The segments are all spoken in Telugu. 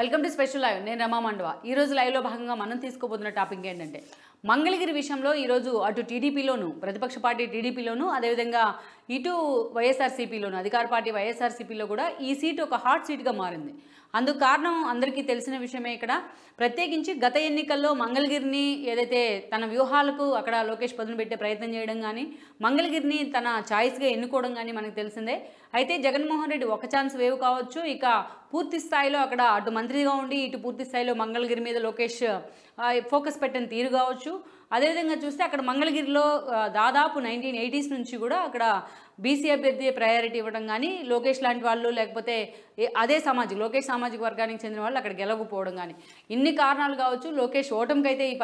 వెల్కమ్ టు స్పెషల్ లైవ్ నేను రమా మండవ ఈరోజు లైవ్లో భాగంగా మనం తీసుకోబోతున్న టాపిక్ ఏంటంటే మంగళగిరి విషయంలో ఈరోజు అటు టీడీపీలోను ప్రతిపక్ష పార్టీ టీడీపీలోను అదేవిధంగా ఇటు వైఎస్ఆర్సీపీలోను అధికార పార్టీ వైఎస్ఆర్సీపీలో కూడా ఈ సీటు ఒక హాట్ సీట్గా మారింది అందుకు కారణం అందరికీ తెలిసిన విషయమే ఇక్కడ ప్రత్యేకించి గత ఎన్నికల్లో మంగళగిరిని ఏదైతే తన వ్యూహాలకు అక్కడ లోకేష్ పదును పెట్టే ప్రయత్నం చేయడం కానీ మంగళగిరిని తన ఛాయిస్గా ఎన్నుకోవడం కానీ మనకు తెలిసిందే అయితే జగన్మోహన్ రెడ్డి ఒక ఛాన్స్ వేవ్ కావచ్చు ఇక పూర్తి స్థాయిలో అక్కడ అటు మంత్రిగా ఉండి ఇటు పూర్తి స్థాయిలో మంగళగిరి మీద లోకేష్ ఫోకస్ పెట్టిన తీరు కావచ్చు అదేవిధంగా చూస్తే అక్కడ మంగళగిరిలో దాదాపు నైన్టీన్ ఎయిటీస్ నుంచి కూడా అక్కడ బీసీ అభ్యర్థి ప్రయారిటీ ఇవ్వడం కానీ లోకేష్ లాంటి వాళ్ళు లేకపోతే అదే సామాజిక లోకేష్ సామాజిక వర్గానికి చెందిన వాళ్ళు అక్కడ గెలవకపోవడం కానీ ఇన్ని కారణాలు కావచ్చు లోకేష్ ఓటమికి అయితే ఈ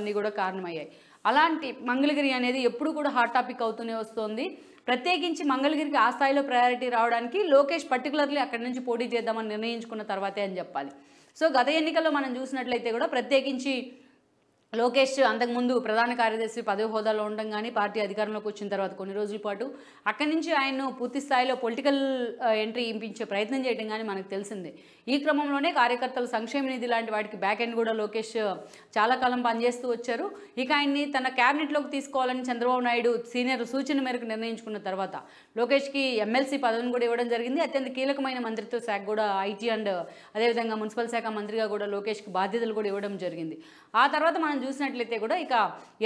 అన్నీ కూడా కారణమయ్యాయి అలాంటి మంగళగిరి అనేది ఎప్పుడు కూడా హాట్ టాపిక్ అవుతూనే వస్తుంది ప్రత్యేకించి మంగళగిరికి ఆ స్థాయిలో ప్రయారిటీ రావడానికి లోకేష్ పర్టికులర్లీ అక్కడి నుంచి పోటీ చేద్దామని నిర్ణయించుకున్న తర్వాతే అని చెప్పాలి సో గత ఎన్నికల్లో మనం చూసినట్లయితే కూడా ప్రత్యేకించి లోకేష్ అంతకుముందు ప్రధాన కార్యదర్శి పదవి హోదాలో ఉండగానే పార్టీ అధికారంలోకి వచ్చిన తర్వాత కొన్ని రోజుల పాటు అక్కడి నుంచి ఆయన్ను పూర్తి స్థాయిలో పొలిటికల్ ఎంట్రీ ఇంపించే ప్రయత్నం చేయడం కానీ మనకు తెలిసిందే ఈ క్రమంలోనే కార్యకర్తల సంక్షేమ నిధి లాంటి వాటికి బ్యాక్ ఎండ్ కూడా లోకేష్ చాలా కాలం పనిచేస్తూ వచ్చారు ఇక ఆయన్ని తన క్యాబినెట్లోకి తీసుకోవాలని చంద్రబాబు నాయుడు సీనియర్ సూచన మేరకు నిర్ణయించుకున్న తర్వాత లోకేష్కి ఎమ్మెల్సీ పదవిని కూడా ఇవ్వడం జరిగింది అత్యంత కీలకమైన మంత్రిత్వ శాఖ కూడా ఐటీ అండ్ అదేవిధంగా మున్సిపల్ శాఖ మంత్రిగా కూడా లోకేష్కి బాధ్యతలు కూడా ఇవ్వడం జరిగింది ఆ తర్వాత మనం చూసినట్లయితే కూడా ఇక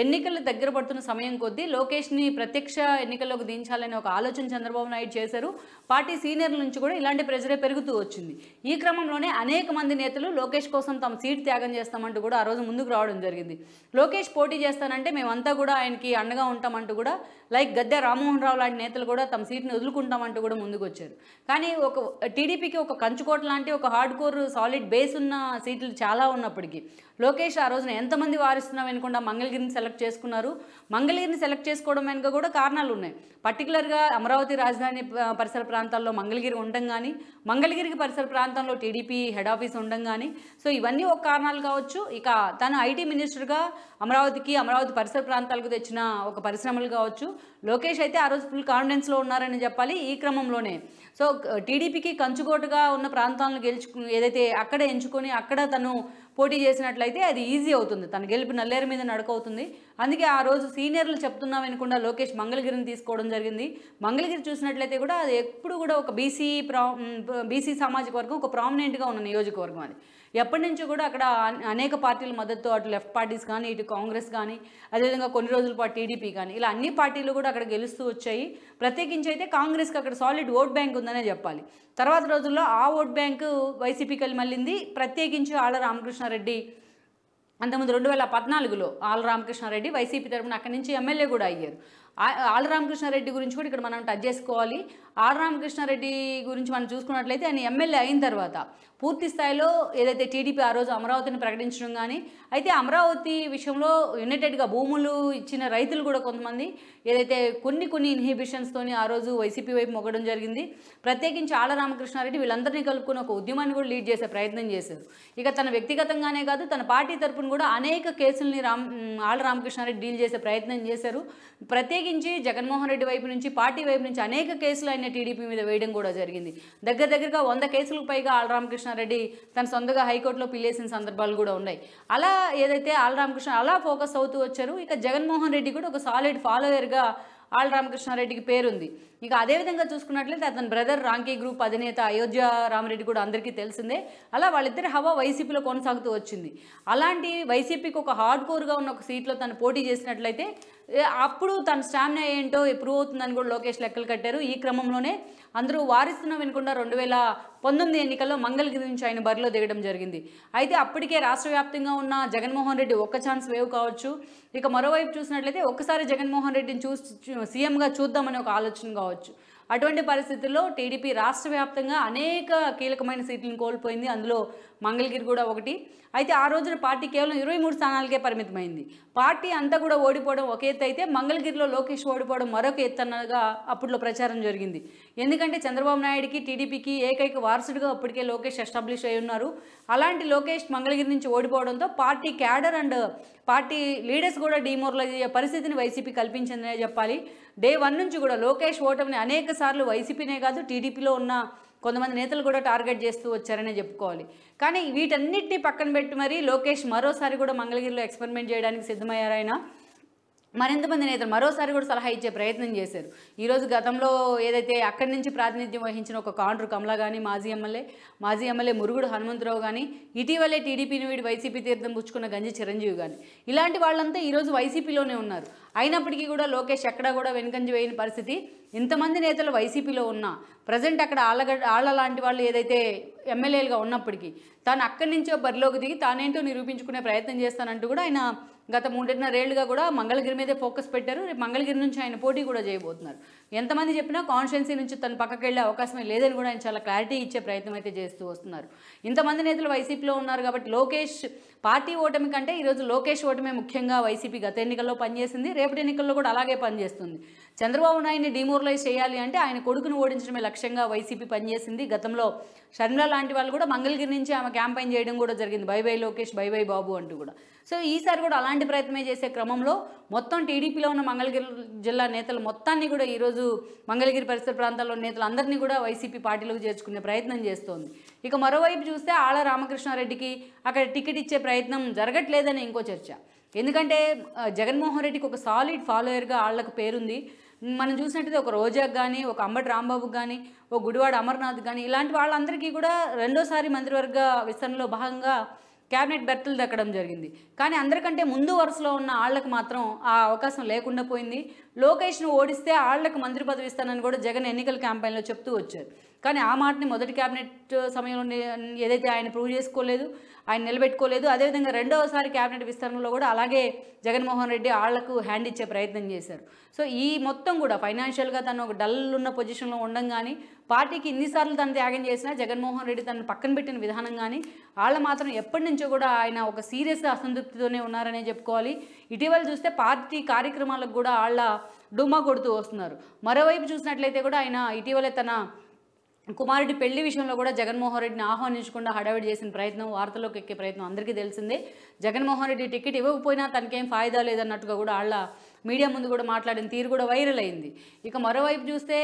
ఎన్నికలు దగ్గర పడుతున్న సమయం కొద్దీ లోకేష్ని ప్రత్యక్ష ఎన్నికల్లోకి దించాలనే ఒక ఆలోచన చంద్రబాబు నాయుడు చేశారు పార్టీ సీనియర్ల నుంచి కూడా ఇలాంటి ప్రెజరే పెరుగుతూ వచ్చింది ఈ క్రమంలోనే అనేక మంది నేతలు లోకేష్ కోసం తమ సీట్ త్యాగం చేస్తామంటూ కూడా ఆ రోజు ముందుకు రావడం జరిగింది లోకేష్ పోటీ చేస్తానంటే మేమంతా కూడా ఆయనకి అండగా ఉంటామంటూ కూడా లైక్ గద్దె రామ్మోహన్ రావు లాంటి నేతలు కూడా తమ సీట్ని వదులుకుంటామంటూ కూడా ముందుకు వచ్చారు కానీ ఒక టీడీపీకి ఒక కంచుకోట లాంటి ఒక హార్డ్ కోర్ సాలిడ్ బేస్ ఉన్న సీట్లు చాలా ఉన్నప్పటికీ లోకేష్ ఆ రోజున ఎంతమంది వారిస్తున్నాం అనుకుండా మంగళగిరిని సెలెక్ట్ చేసుకున్నారు మంగళగిరిని సెలెక్ట్ చేసుకోవడం వెనుక కూడా కారణాలు ఉన్నాయి పర్టికులర్గా అమరావతి రాజధాని పరిసర ప్రాంతాల్లో మంగళగిరి ఉండడం కానీ మంగళగిరికి పరిసర ప్రాంతంలో టీడీపీ హెడ్ ఆఫీస్ ఉండడం కానీ సో ఇవన్నీ ఒక కారణాలు కావచ్చు ఇక తను ఐటీ మినిస్టర్గా అమరావతికి అమరావతి పరిసర ప్రాంతాలకు తెచ్చిన ఒక పరిశ్రమలు కావచ్చు లోకేష్ అయితే ఆ రోజు ఫుల్ కాన్ఫిడెన్స్లో ఉన్నారని చెప్పాలి ఈ క్రమంలోనే సో టీడీపీకి కంచుకోటగా ఉన్న ప్రాంతాలను గెలుచుకు ఏదైతే అక్కడ ఎంచుకొని అక్కడ తను పోటీ చేసినట్లయితే అది ఈజీ అవుతుంది తన గెలిపి నల్లేరు మీద నడక అవుతుంది అందుకే ఆ రోజు సీనియర్లు చెప్తున్నాం అనుకుండా లోకేష్ మంగళగిరిని తీసుకోవడం జరిగింది మంగళగిరి చూసినట్లయితే కూడా అది ఎప్పుడు కూడా ఒక బీసీ ప్రా బీసీ సామాజిక వర్గం ఒక ప్రామినెంట్గా ఉన్న నియోజకవర్గం అది ఎప్పటి నుంచో కూడా అక్కడ అనేక పార్టీల మద్దతు అటు లెఫ్ట్ పార్టీస్ కానీ ఇటు కాంగ్రెస్ కానీ అదేవిధంగా కొన్ని రోజుల పాటు టీడీపీ కానీ ఇలా అన్ని పార్టీలు కూడా అక్కడ గెలుస్తూ వచ్చాయి ప్రత్యేకించి అయితే కాంగ్రెస్కి అక్కడ సాలిడ్ ఓట్ బ్యాంక్ ఉందనే చెప్పాలి తర్వాత రోజుల్లో ఆ ఓట్ బ్యాంకు వైసీపీ కలిసి మళ్ళీంది ప్రత్యేకించి ఆళ్ళ రామకృష్ణారెడ్డి అంతకుముందు రెండు వేల పద్నాలుగులో ఆల్ రామకృష్ణారెడ్డి వైసీపీ తరఫున అక్కడి నుంచి ఎమ్మెల్యే కూడా అయ్యారు ఆళ్ళ రామకృష్ణారెడ్డి గురించి కూడా ఇక్కడ మనం టచ్ చేసుకోవాలి ఆళ్ళ రామకృష్ణారెడ్డి గురించి మనం చూసుకున్నట్లయితే ఆయన ఎమ్మెల్యే అయిన తర్వాత పూర్తి స్థాయిలో ఏదైతే టీడీపీ ఆ రోజు అమరావతిని ప్రకటించడం కానీ అయితే అమరావతి విషయంలో యునైటెడ్గా భూములు ఇచ్చిన రైతులు కూడా కొంతమంది ఏదైతే కొన్ని కొన్ని ఇన్హిబిషన్స్తోని ఆ రోజు వైసీపీ వైపు మొగ్గడం జరిగింది ప్రత్యేకించి ఆళ్ళ రామకృష్ణారెడ్డి వీళ్ళందరినీ కలుపుకుని ఒక ఉద్యమాన్ని కూడా లీడ్ చేసే ప్రయత్నం చేశారు ఇక తన వ్యక్తిగతంగానే కాదు తన పార్టీ తరపున కూడా అనేక కేసుల్ని రామ్ ఆళ్ళ రామకృష్ణారెడ్డి డీల్ చేసే ప్రయత్నం చేశారు ప్రత్యేక ప్రత్యేకించి జగన్మోహన్ రెడ్డి వైపు నుంచి పార్టీ వైపు నుంచి అనేక కేసులు ఆయన టీడీపీ మీద వేయడం కూడా జరిగింది దగ్గర దగ్గరగా వంద కేసులకు పైగా ఆలరామకృష్ణారెడ్డి తన సొంతగా హైకోర్టులో పిల్లేసిన సందర్భాలు కూడా ఉన్నాయి అలా ఏదైతే ఆలరామకృష్ణ అలా ఫోకస్ అవుతూ వచ్చారు ఇక జగన్మోహన్ రెడ్డి కూడా ఒక సాలిడ్ ఫాలోయర్గా ఆల్ రామకృష్ణారెడ్డికి పేరుంది ఇక అదేవిధంగా చూసుకున్నట్లయితే అతని బ్రదర్ రాంకీ గ్రూప్ అధినేత అయోధ్య రామరెడ్డి కూడా అందరికీ తెలిసిందే అలా వాళ్ళిద్దరి హవా వైసీపీలో కొనసాగుతూ వచ్చింది అలాంటి వైసీపీకి ఒక హార్డ్ కోర్గా ఉన్న ఒక సీట్లో తను పోటీ చేసినట్లయితే అప్పుడు తన స్టామినా ఏంటో ప్రూవ్ అవుతుందని కూడా లోకేష్ లెక్కలు కట్టారు ఈ క్రమంలోనే అందరూ వారిస్తున్న వినకుండా రెండు వేల పంతొమ్మిది ఎన్నికల్లో మంగళగిరి నుంచి ఆయన బరిలో దిగడం జరిగింది అయితే అప్పటికే రాష్ట్ర వ్యాప్తంగా ఉన్న జగన్మోహన్ రెడ్డి ఒక్క ఛాన్స్ వేవ్ కావచ్చు ఇక మరోవైపు చూసినట్లయితే ఒక్కసారి జగన్మోహన్ రెడ్డిని చూసి సీఎంగా చూద్దామని ఒక ఆలోచన కావచ్చు అటువంటి పరిస్థితుల్లో టీడీపీ రాష్ట్ర వ్యాప్తంగా అనేక కీలకమైన సీట్లను కోల్పోయింది అందులో మంగళగిరి కూడా ఒకటి అయితే ఆ రోజున పార్టీ కేవలం ఇరవై మూడు స్థానాలకే పరిమితమైంది పార్టీ అంతా కూడా ఓడిపోవడం ఒక ఎత్తు అయితే మంగళగిరిలో లోకేష్ ఓడిపోవడం మరొక ఎత్తు అన్నగా అప్పట్లో ప్రచారం జరిగింది ఎందుకంటే చంద్రబాబు నాయుడికి టీడీపీకి ఏకైక వారసుడిగా అప్పటికే లోకేష్ ఎస్టాబ్లిష్ అయి ఉన్నారు అలాంటి లోకేష్ మంగళగిరి నుంచి ఓడిపోవడంతో party cadre and party leaders కూడా డిమోరలైజ్ అయ్యే పరిస్థితిని వైసీపీ కల్పించిందనే చెప్పాలి డే వన్ నుంచి కూడా లోకేష్ ఓటమిని అనేక సార్లు వైసీపీనే కాదు టీడీపీలో ఉన్న కొంతమంది నేతలు కూడా టార్గెట్ చేస్తూ వచ్చారనే చెప్పుకోవాలి కానీ వీటన్నిటిని పక్కన పెట్టి మరీ లోకేష్ మరోసారి కూడా మంగళగిరిలో ఎక్స్పెరిమెంట్ చేయడానికి సిద్ధమయ్యారైనా మరింతమంది నేతలు మరోసారి కూడా సలహా ఇచ్చే ప్రయత్నం చేశారు ఈరోజు గతంలో ఏదైతే అక్కడి నుంచి ప్రాతినిధ్యం వహించిన ఒక కాండ్రు కమల కానీ మాజీ ఎమ్మెల్యే మాజీ ఎమ్మెల్యే మురుగుడు హనుమంతరావు కానీ ఇటీవలే టీడీపీని వీడి వైసీపీ తీర్థం పుచ్చుకున్న గంజి చిరంజీవి కానీ ఇలాంటి వాళ్ళంతా ఈరోజు వైసీపీలోనే ఉన్నారు అయినప్పటికీ కూడా లోకేష్ ఎక్కడా కూడా వెనుకంజి వేయని పరిస్థితి ఇంతమంది నేతలు వైసీపీలో ఉన్నా ప్రజెంట్ అక్కడ ఆళ్ళగ ఆళ్ళ లాంటి వాళ్ళు ఏదైతే ఎమ్మెల్యేలుగా ఉన్నప్పటికీ తాను అక్కడి నుంచో బరిలోకి దిగి తానేంటో నిరూపించుకునే ప్రయత్నం చేస్తానంటూ కూడా ఆయన గత మూడున్నరేళ్లుగా కూడా మంగళగిరి మీదే ఫోకస్ పెట్టారు రేపు మంగళగిరి నుంచి ఆయన పోటీ కూడా చేయబోతున్నారు ఎంతమంది చెప్పినా కాన్స్టిట్యున్సీ నుంచి తను పక్కకి వెళ్ళే అవకాశమే లేదని కూడా ఆయన చాలా క్లారిటీ ఇచ్చే ప్రయత్నం అయితే చేస్తూ వస్తున్నారు ఇంతమంది నేతలు వైసీపీలో ఉన్నారు కాబట్టి లోకేష్ పార్టీ ఓటమి కంటే ఈరోజు లోకేష్ ఓటమే ముఖ్యంగా వైసీపీ గత ఎన్నికల్లో పనిచేసింది రేపటి ఎన్నికల్లో కూడా అలాగే పనిచేస్తుంది చంద్రబాబు నాయుడిని డిమోరలైజ్ చేయాలి అంటే ఆయన కొడుకును ఓడించడమే లక్ష్యంగా వైసీపీ పనిచేసింది గతంలో షర్మిల లాంటి వాళ్ళు కూడా మంగళగిరి నుంచి ఆమె క్యాంపెయిన్ చేయడం కూడా జరిగింది bye bye Lokesh bye bye Babu అంటూ కూడా సో ఈసారి కూడా అలాంటి ప్రయత్నమే చేసే క్రమంలో మొత్తం టీడీపీలో ఉన్న మంగళగిరి జిల్లా నేతలు మొత్తాన్ని కూడా ఈరోజు మంగళగిరి పరిసర ప్రాంతాల్లో నేతలు అందరినీ కూడా వైసీపీ పార్టీలకు చేర్చుకునే ప్రయత్నం చేస్తోంది ఇక మరోవైపు చూస్తే ఆళ్ళ రామకృష్ణారెడ్డికి అక్కడ టికెట్ ఇచ్చే ప్రయత్నం జరగట్లేదని ఇంకో చర్చ ఎందుకంటే జగన్మోహన్ రెడ్డికి ఒక సాలిడ్ ఫాలోయర్గా ఆళ్లకు పేరుంది మనం చూసినట్టయితే ఒక రోజాకు కానీ ఒక అంబటి రాంబాబుకి కానీ ఒక గుడివాడ అమర్నాథ్ కానీ ఇలాంటి వాళ్ళందరికీ కూడా రెండోసారి మంత్రివర్గ విస్తరణలో భాగంగా క్యాబినెట్ బెర్తులు దక్కడం జరిగింది కానీ అందరికంటే ముందు వరుసలో ఉన్న ఆళ్లకు మాత్రం ఆ అవకాశం లేకుండా పోయింది లోకేష్ను ఓడిస్తే ఆళ్లకు మంత్రి పదవి ఇస్తానని కూడా జగన్ ఎన్నికల క్యాంపెయిన్లో చెప్తూ వచ్చారు కానీ ఆ మాటని మొదటి క్యాబినెట్ సమయంలో ఏదైతే ఆయన ప్రూవ్ చేసుకోలేదు ఆయన నిలబెట్టుకోలేదు అదేవిధంగా రెండవసారి క్యాబినెట్ విస్తరణలో కూడా అలాగే జగన్మోహన్ రెడ్డి వాళ్లకు హ్యాండ్ ఇచ్చే ప్రయత్నం చేశారు సో ఈ మొత్తం కూడా ఫైనాన్షియల్గా తను ఒక డల్ ఉన్న పొజిషన్లో కానీ పార్టీకి ఇన్నిసార్లు తను త్యాగం చేసినా జగన్మోహన్ రెడ్డి తను పక్కన పెట్టిన విధానం కానీ వాళ్ళ మాత్రం ఎప్పటి నుంచో కూడా ఆయన ఒక సీరియస్ అసంతృప్తితోనే ఉన్నారనే చెప్పుకోవాలి ఇటీవల చూస్తే పార్టీ కార్యక్రమాలకు కూడా వాళ్ళ డుమ్మా కొడుతూ వస్తున్నారు మరోవైపు చూసినట్లయితే కూడా ఆయన ఇటీవలే తన కుమారుడి పెళ్లి విషయంలో కూడా జగన్మోహన్ రెడ్డిని ఆహ్వానించకుండా హడావిడి చేసిన ప్రయత్నం వార్తలోకి ఎక్కే ప్రయత్నం అందరికీ తెలిసిందే జగన్మోహన్ రెడ్డి టికెట్ ఇవ్వకపోయినా తనకేం ఫాయిదా లేదన్నట్టుగా కూడా వాళ్ళ మీడియా ముందు కూడా మాట్లాడిన తీరు కూడా వైరల్ అయింది ఇక మరోవైపు చూస్తే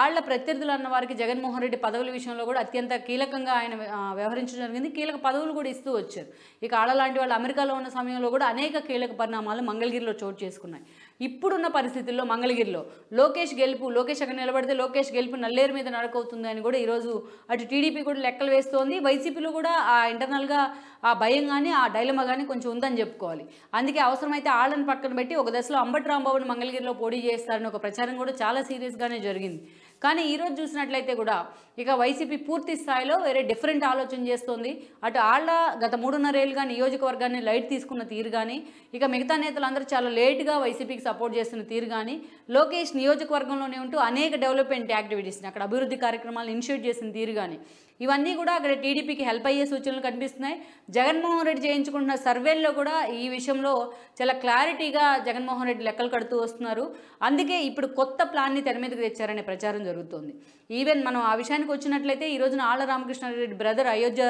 ఆళ్ల ప్రత్యర్థులు అన్న వారికి జగన్మోహన్ రెడ్డి పదవుల విషయంలో కూడా అత్యంత కీలకంగా ఆయన వ్యవహరించడం జరిగింది కీలక పదవులు కూడా ఇస్తూ వచ్చారు ఇక ఆళ్ళ లాంటి వాళ్ళు అమెరికాలో ఉన్న సమయంలో కూడా అనేక కీలక పరిణామాలు మంగళగిరిలో చోటు చేసుకున్నాయి ఇప్పుడున్న పరిస్థితుల్లో మంగళగిరిలో లోకేష్ గెలుపు లోకేష్ అక్కడ నిలబడితే లోకేష్ గెలుపు నల్లేరు మీద నడకవుతుంది అని కూడా ఈరోజు అటు టీడీపీ కూడా లెక్కలు వేస్తోంది వైసీపీలో కూడా ఆ ఇంటర్నల్గా ఆ భయం కానీ ఆ డైలమ కానీ కొంచెం ఉందని చెప్పుకోవాలి అందుకే అవసరమైతే ఆళ్ళని పక్కన పెట్టి ఒక దశలో అంబటి రాంబాబుని మంగళగిరిలో పోటీ చేస్తారని ఒక ప్రచారం కూడా చాలా సీరియస్గానే జరిగింది కానీ ఈరోజు చూసినట్లయితే కూడా ఇక వైసీపీ పూర్తి స్థాయిలో వేరే డిఫరెంట్ ఆలోచన చేస్తోంది అటు ఆళ్ళ గత మూడున్నరేళ్ళుగా నియోజకవర్గాన్ని లైట్ తీసుకున్న తీరు కానీ ఇక మిగతా నేతలందరూ చాలా లేట్గా వైసీపీకి సపోర్ట్ చేస్తున్న తీరు కానీ లోకేష్ నియోజకవర్గంలోనే ఉంటూ అనేక డెవలప్మెంట్ యాక్టివిటీస్ని అక్కడ అభివృద్ధి కార్యక్రమాలను ఇనిషియేట్ చేసిన తీరు కానీ ఇవన్నీ కూడా అక్కడ టీడీపీకి హెల్ప్ అయ్యే సూచనలు కనిపిస్తున్నాయి జగన్మోహన్ రెడ్డి చేయించుకున్న సర్వేల్లో కూడా ఈ విషయంలో చాలా క్లారిటీగా జగన్మోహన్ రెడ్డి లెక్కలు కడుతూ వస్తున్నారు అందుకే ఇప్పుడు కొత్త ప్లాన్ని తెర మీదకి తెచ్చారనే ప్రచారం జరుగుతుంది ఈవెన్ మనం ఆ విషయానికి వచ్చినట్లయితే ఈరోజున ఆళ్ళ రామకృష్ణారెడ్డి బ్రదర్ అయోధ్య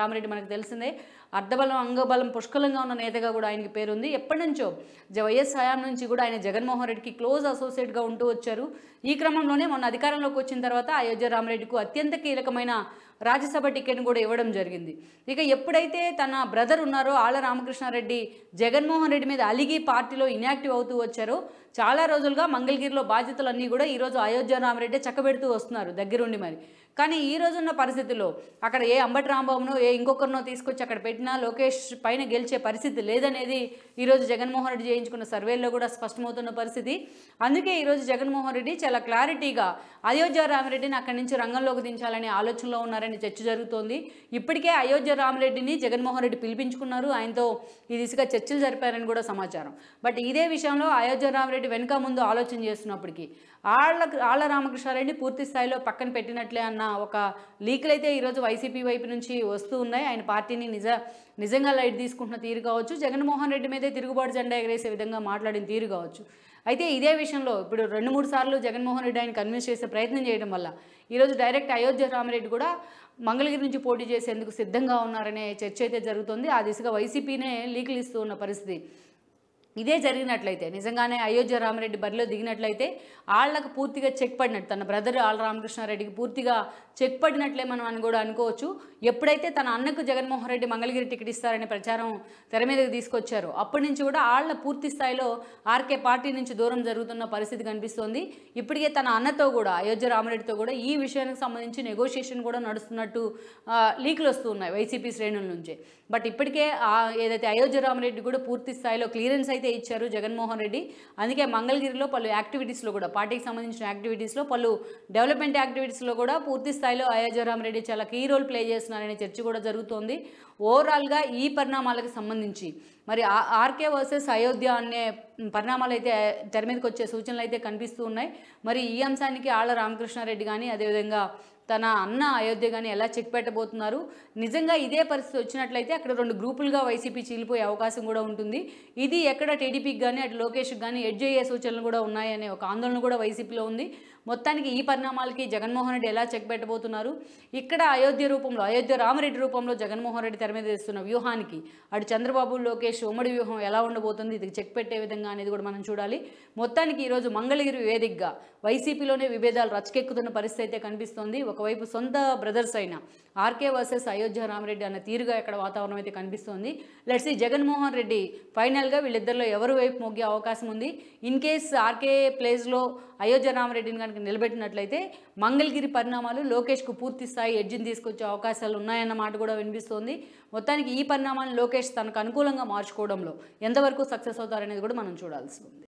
రామరెడ్డి మనకు తెలిసిందే అర్ధబలం అంగబలం పుష్కలంగా ఉన్న నేతగా కూడా ఆయనకి పేరుంది ఎప్పటి నుంచో వైఎస్ హయాం నుంచి కూడా ఆయన జగన్మోహన్ రెడ్డికి క్లోజ్ అసోసియేట్గా ఉంటూ వచ్చారు ఈ క్రమంలోనే మొన్న అధికారంలోకి వచ్చిన తర్వాత అయోధ్య రామరెడ్డికి అత్యంత కీలకమైన రాజ్యసభ టికెట్ను కూడా ఇవ్వడం జరిగింది ఇక ఎప్పుడైతే తన బ్రదర్ ఉన్నారో ఆళ్ళ రామకృష్ణారెడ్డి జగన్మోహన్ రెడ్డి మీద అలిగి పార్టీలో ఇన్యాక్టివ్ అవుతూ వచ్చారో చాలా రోజులుగా మంగళగిరిలో బాధ్యతలన్నీ కూడా ఈరోజు అయోధ్య రామరెడ్డి చక్కబెడుతూ వస్తున్నారు దగ్గరుండి మరి కానీ ఈ రోజున్న పరిస్థితుల్లో అక్కడ ఏ అంబటి రాంబాబునో ఏ ఇంకొకరినో తీసుకొచ్చి అక్కడ పెట్టినా లోకేష్ పైన గెలిచే పరిస్థితి లేదనేది ఈరోజు జగన్మోహన్ రెడ్డి చేయించుకున్న సర్వేల్లో కూడా స్పష్టమవుతున్న పరిస్థితి అందుకే ఈరోజు జగన్మోహన్ రెడ్డి చాలా క్లారిటీగా అయోధ్య రామిరెడ్డిని అక్కడి నుంచి రంగంలోకి దించాలనే ఆలోచనలో ఉన్నారని చర్చ జరుగుతోంది ఇప్పటికే అయోధ్య రామిరెడ్డిని జగన్మోహన్ రెడ్డి పిలిపించుకున్నారు ఆయనతో ఈ దిశగా చర్చలు జరిపారని కూడా సమాచారం బట్ ఇదే విషయంలో అయోధ్య రామిరెడ్డి వెనుక ముందు ఆలోచన చేస్తున్నప్పటికీ ఆళ్ళ ఆళ్ళ రామకృష్ణారెడ్డి పూర్తి స్థాయిలో పక్కన పెట్టినట్లే అన్న ఒక లీకులు అయితే ఈరోజు వైసీపీ వైపు నుంచి వస్తూ ఉన్నాయి ఆయన పార్టీని నిజ నిజంగా లైట్ తీసుకుంటున్న తీరు కావచ్చు జగన్మోహన్ రెడ్డి మీదే తిరుగుబాటు జెండా ఎగరేసే విధంగా మాట్లాడిన తీరు కావచ్చు అయితే ఇదే విషయంలో ఇప్పుడు రెండు మూడు సార్లు జగన్మోహన్ రెడ్డి ఆయన కన్విన్స్ చేసే ప్రయత్నం చేయడం వల్ల ఈరోజు డైరెక్ట్ అయోధ్య రామరెడ్డి కూడా మంగళగిరి నుంచి పోటీ చేసేందుకు సిద్ధంగా ఉన్నారనే చర్చ అయితే జరుగుతుంది ఆ దిశగా వైసీపీనే లీకులు ఇస్తూ ఉన్న పరిస్థితి ఇదే జరిగినట్లయితే నిజంగానే అయోధ్య రామరెడ్డి బరిలో దిగినట్లయితే వాళ్ళకు పూర్తిగా చెక్ పడినట్టు తన బ్రదర్ ఆళ్ళ రామకృష్ణారెడ్డికి పూర్తిగా చెక్ పడినట్లే మనం అని కూడా అనుకోవచ్చు ఎప్పుడైతే తన అన్నకు జగన్మోహన్ రెడ్డి మంగళగిరి టికెట్ ఇస్తారనే ప్రచారం తెర మీదకి తీసుకొచ్చారో అప్పటి నుంచి కూడా వాళ్ళ పూర్తి స్థాయిలో ఆర్కే పార్టీ నుంచి దూరం జరుగుతున్న పరిస్థితి కనిపిస్తోంది ఇప్పటికే తన అన్నతో కూడా అయోధ్య రామరెడ్డితో కూడా ఈ విషయానికి సంబంధించి నెగోషియేషన్ కూడా నడుస్తున్నట్టు లీకులు వస్తున్నాయి వైసీపీ శ్రేణుల నుంచి బట్ ఇప్పటికే ఏదైతే అయోధ్య రామరెడ్డి కూడా పూర్తి స్థాయిలో క్లియరెన్స్ అయితే అయితే ఇచ్చారు జగన్మోహన్ రెడ్డి అందుకే మంగళగిరిలో పలు యాక్టివిటీస్లో కూడా పార్టీకి సంబంధించిన యాక్టివిటీస్లో పలు డెవలప్మెంట్ యాక్టివిటీస్లో కూడా పూర్తి స్థాయిలో అయోజరామరెడ్డి చాలా కీ రోల్ ప్లే చేస్తున్నారనే చర్చ కూడా జరుగుతోంది ఓవరాల్గా ఈ పరిణామాలకు సంబంధించి మరి ఆర్కే వర్సెస్ అయోధ్య అనే పరిణామాలు అయితే తెర మీదకి వచ్చే సూచనలు అయితే కనిపిస్తూ ఉన్నాయి మరి ఈ అంశానికి ఆళ్ళ రామకృష్ణారెడ్డి కానీ అదేవిధంగా తన అన్న అయోధ్య కానీ ఎలా చెక్ పెట్టబోతున్నారు నిజంగా ఇదే పరిస్థితి వచ్చినట్లయితే అక్కడ రెండు గ్రూపులుగా వైసీపీ చీలిపోయే అవకాశం కూడా ఉంటుంది ఇది ఎక్కడ టీడీపీకి కానీ అటు లోకేష్కి కానీ ఎడ్జ్ అయ్యే సూచనలు కూడా ఉన్నాయనే ఒక ఆందోళన కూడా వైసీపీలో ఉంది మొత్తానికి ఈ పరిణామాలకి జగన్మోహన్ రెడ్డి ఎలా చెక్ పెట్టబోతున్నారు ఇక్కడ అయోధ్య రూపంలో అయోధ్య రామరెడ్డి రూపంలో జగన్మోహన్ రెడ్డి తెర మీద తెస్తున్న వ్యూహానికి అటు చంద్రబాబు లోకేష్ ఉమ్మడి వ్యూహం ఎలా ఉండబోతుంది ఇది చెక్ పెట్టే విధంగా అనేది కూడా మనం చూడాలి మొత్తానికి ఈరోజు మంగళగిరి వేదికగా వైసీపీలోనే విభేదాలు రచ్చకెక్కుతున్న పరిస్థితి అయితే కనిపిస్తోంది ఒక ఒకవైపు సొంత బ్రదర్స్ అయిన ఆర్కే వర్సెస్ అయోధ్య రామరెడ్డి అన్న తీరుగా ఇక్కడ వాతావరణం అయితే కనిపిస్తోంది లెట్స్ ఈ జగన్మోహన్ రెడ్డి ఫైనల్గా వీళ్ళిద్దరిలో ఎవరు వైపు మొగ్గే అవకాశం ఉంది ఇన్ కేస్ ఆర్కే ప్లేస్లో అయోధ్య రామరెడ్డిని కనుక నిలబెట్టినట్లయితే మంగళగిరి పరిణామాలు లోకేష్కు పూర్తి స్థాయి ఎడ్జిని తీసుకొచ్చే అవకాశాలు ఉన్నాయన్న మాట కూడా వినిపిస్తోంది మొత్తానికి ఈ పరిణామాలను లోకేష్ తనకు అనుకూలంగా మార్చుకోవడంలో ఎంతవరకు సక్సెస్ అవుతారనేది కూడా మనం చూడాల్సి ఉంది